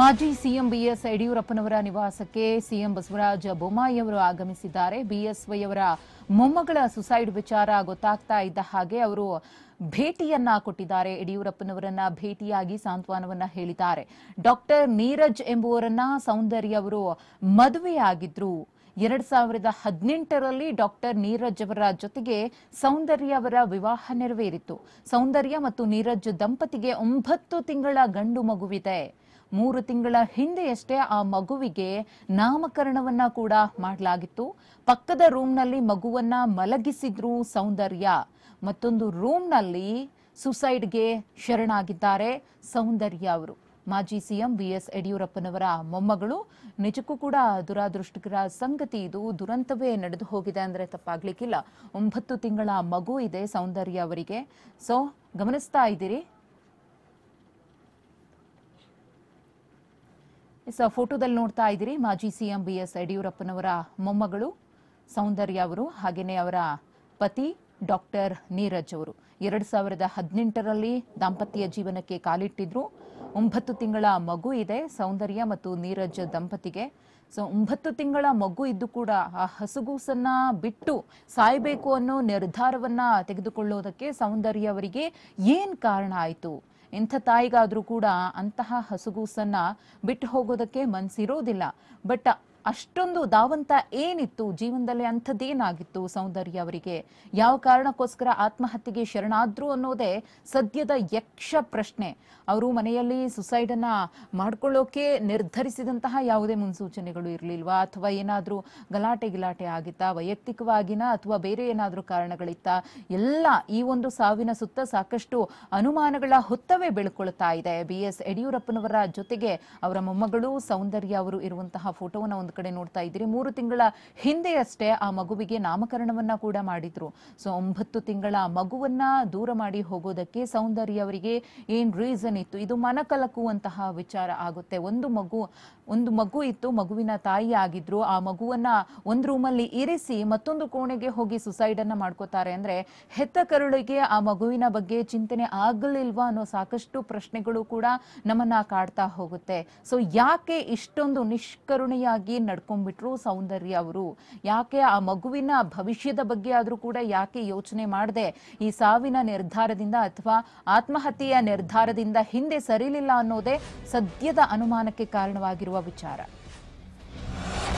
ಮಾಜಿ CM BS ಯಡಿಯೂರಪ್ಪನವರ ನಿವಾಸಕ್ಕೆ ಸಿಎಂ ಬಸವರಾಜ ಬೊಮ್ಮಾಯಿ ಅವರು ಆಗಮಿಸಿದ್ದಾರೆ ಅವರ ಮೊಮ್ಮಗಳ ಸುಸೈಡ್ ವಿಚಾರ ಗೊತ್ತಾಗ್ತಾ ಇದ್ದ ಹಾಗೆ ಅವರು ಭೇಟಿಯನ್ನ ಕೊಟ್ಟಿದ್ದಾರೆ ಯಡಿಯೂರಪ್ಪನವರನ್ನ ಭೇಟಿಯಾಗಿ ಸಾಂತ್ವನವನ್ನ ಹೇಳಿದ್ದಾರೆ ಡಾಕ್ಟರ್ ನೀರಜ್ ಎಂಬುವರನ್ನ ಸೌಂದರ್ಯ ಅವರು ಮದುವೆಯಾಗಿದ್ರು ಎರಡ್ ಸಾವಿರದ ಹದಿನೆಂಟರಲ್ಲಿ ಡಾಕ್ಟರ್ ನೀರಜ್ ಅವರ ಜೊತೆಗೆ ಸೌಂದರ್ಯ ಅವರ ವಿವಾಹ ನೆರವೇರಿತ್ತು ಸೌಂದರ್ಯ ಮತ್ತು ನೀರಜ್ ದಂಪತಿಗೆ ಒಂಬತ್ತು ತಿಂಗಳ ಗಂಡು ಮಗುವಿದೆ ಮೂರು ತಿಂಗಳ ಹಿಂದೆಯಷ್ಟೇ ಆ ಮಗುವಿಗೆ ನಾಮಕರಣವನ್ನ ಕೂಡ ಮಾಡಲಾಗಿತ್ತು ಪಕ್ಕದ ರೂಮ್ನಲ್ಲಿ ಮಗುವನ್ನ ಮಲಗಿಸಿದ್ರು ಸೌಂದರ್ಯ ಮತ್ತೊಂದು ರೂಮ್ನಲ್ಲಿ ಸುಸೈಡ್ಗೆ ಶರಣಾಗಿದ್ದಾರೆ ಸೌಂದರ್ಯ ಅವರು ಮಾಜಿ ಸಿಎಂ ಬಿ ಎಸ್ ಯಡಿಯೂರಪ್ಪನವರ ಮೊಮ್ಮಗಳು ನಿಜಕ್ಕೂ ಕೂಡ ದುರಾದೃಷ್ಟಕರ ಸಂಗತಿ ಇದು ದುರಂತವೇ ನಡೆದು ಹೋಗಿದೆ ಅಂದ್ರೆ ತಪ್ಪಾಗ್ಲಿಕ್ಕಿಲ್ಲ ಒಂಬತ್ತು ತಿಂಗಳ ಮಗು ಇದೆ ಸೌಂದರ್ಯ ಅವರಿಗೆ ಸೊ ಗಮನಿಸ್ತಾ ಇದ್ದೀರಿ ಫೋಟೋದಲ್ಲಿ ನೋಡ್ತಾ ಇದ್ದೀರಿ ಮಾಜಿ ಸಿಎಂ ಬಿ ಎಸ್ ಯಡಿಯೂರಪ್ಪನವರ ಮೊಮ್ಮಗಳು ಸೌಂದರ್ಯ ಅವರು ಹಾಗೆಯೇ ಅವರ ಪತಿ ಡಾಕ್ಟರ್ ನೀರಜ್ ಅವರು ಎರಡು ಸಾವಿರದ ಹದಿನೆಂಟರಲ್ಲಿ ದಾಂಪತ್ಯ ಜೀವನಕ್ಕೆ ಕಾಲಿಟ್ಟಿದ್ರು ಒಂಬತ್ತು ತಿಂಗಳ ಮಗು ಇದೆ ಸೌಂದರ್ಯ ಮತ್ತು ನೀರಜ್ ದಂಪತಿಗೆ ಸೊ ಒಂಬತ್ತು ತಿಂಗಳ ಮಗು ಇದ್ದು ಕೂಡ ಆ ಹಸುಗೂಸನ್ನ ಬಿಟ್ಟು ಸಾಯಬೇಕು ಅನ್ನೋ ನಿರ್ಧಾರವನ್ನ ತೆಗೆದುಕೊಳ್ಳೋದಕ್ಕೆ ಸೌಂದರ್ಯ ಅವರಿಗೆ ಏನ್ ಕಾರಣ ಆಯಿತು ಇಂಥ ತಾಯಿಗಾದರೂ ಕೂಡ ಅಂತಹ ಹಸುಗೂಸನ್ನು ಬಿಟ್ಟು ಹೋಗೋದಕ್ಕೆ ಮನಸ್ಸಿರೋದಿಲ್ಲ ಬಟ್ ಅಷ್ಟೊಂದು ದಾವಂತ ಏನಿತ್ತು ಜೀವನದಲ್ಲಿ ಅಂಥದ್ದೇನಾಗಿತ್ತು ಸೌಂದರ್ಯ ಅವರಿಗೆ ಯಾವ ಕಾರಣಕ್ಕೋಸ್ಕರ ಆತ್ಮಹತ್ಯೆಗೆ ಶರಣಾದ್ರು ಅನ್ನೋದೇ ಸದ್ಯದ ಯಕ್ಷ ಪ್ರಶ್ನೆ ಅವರು ಮನೆಯಲ್ಲಿ ಸುಸೈಡನ್ನ ಮಾಡ್ಕೊಳ್ಳೋಕೆ ನಿರ್ಧರಿಸಿದಂತಹ ಯಾವುದೇ ಮುನ್ಸೂಚನೆಗಳು ಇರಲಿಲ್ವಾ ಅಥವಾ ಏನಾದರೂ ಗಲಾಟೆ ಗಿಲಾಟೆ ಆಗಿತ್ತಾ ವೈಯಕ್ತಿಕವಾಗಿನ ಅಥವಾ ಬೇರೆ ಏನಾದರೂ ಕಾರಣಗಳಿತ್ತಾ ಎಲ್ಲ ಈ ಒಂದು ಸಾವಿನ ಸುತ್ತ ಸಾಕಷ್ಟು ಅನುಮಾನಗಳ ಹೊತ್ತವೇ ಬೆಳ್ಕೊಳ್ತಾ ಇದೆ ಬಿ ಎಸ್ ಯಡಿಯೂರಪ್ಪನವರ ಜೊತೆಗೆ ಅವರ ಮೊಮ್ಮಗಳು ಸೌಂದರ್ಯ ಅವರು ಇರುವಂತಹ ಫೋಟೋವನ್ನು ಒಂದು ಕಡೆ ನೋಡ್ತಾ ಇದ್ದೀರಿ ಮೂರು ತಿಂಗಳ ಹಿಂದೆಯಷ್ಟೇ ಆ ಮಗುವಿಗೆ ನಾಮಕರಣವನ್ನ ಕೂಡ ಮಾಡಿದ್ರು ಸೊ ಒಂಬತ್ತು ತಿಂಗಳ ಮಗುವನ್ನ ದೂರ ಮಾಡಿ ಹೋಗೋದಕ್ಕೆ ಸೌಂದರ್ಯ ಅವರಿಗೆ ಏನ್ ರೀಸನ್ ಇತ್ತು ಇದು ಮನಕಲಕುವಂತಹ ವಿಚಾರ ಆಗುತ್ತೆ ಒಂದು ಮಗು ಒಂದು ಮಗು ಇತ್ತು ಮಗುವಿನ ತಾಯಿ ಆಗಿದ್ರು ಆ ಮಗುವನ್ನ ಒಂದು ರೂಮಲ್ಲಿ ಇರಿಸಿ ಮತ್ತೊಂದು ಕೋಣೆಗೆ ಹೋಗಿ ಸುಸೈಡ್ ಅನ್ನ ಮಾಡ್ಕೋತಾರೆ ಅಂದ್ರೆ ಹೆತ್ತ ಕರುಳಿಗೆ ಆ ಮಗುವಿನ ಬಗ್ಗೆ ಚಿಂತನೆ ಆಗಲಿಲ್ವಾ ಅನ್ನೋ ಸಾಕಷ್ಟು ಪ್ರಶ್ನೆಗಳು ಕೂಡ ನಮ್ಮನ್ನ ಕಾಡ್ತಾ ಹೋಗುತ್ತೆ ಸೊ ಯಾಕೆ ಇಷ್ಟೊಂದು ನಿಷ್ಕರುಣೆಯಾಗಿ ನಡ್ಕೊಂಡ್ಬಿಟ್ರು ಸೌಂದರ್ಯ ಅವರು ಯಾಕೆ ಆ ಮಗುವಿನ ಭವಿಷ್ಯದ ಬಗ್ಗೆ ಆದರೂ ಕೂಡ ಯಾಕೆ ಯೋಚನೆ ಮಾಡದೆ ಈ ಸಾವಿನ ನಿರ್ಧಾರದಿಂದ ಅಥವಾ ಆತ್ಮಹತ್ಯೆಯ ನಿರ್ಧಾರದಿಂದ ಹಿಂದೆ ಸರಿಲಿಲ್ಲ ಅನ್ನೋದೇ ಸದ್ಯದ ಅನುಮಾನಕ್ಕೆ ಕಾರಣವಾಗಿರುವ ವಿಚಾರ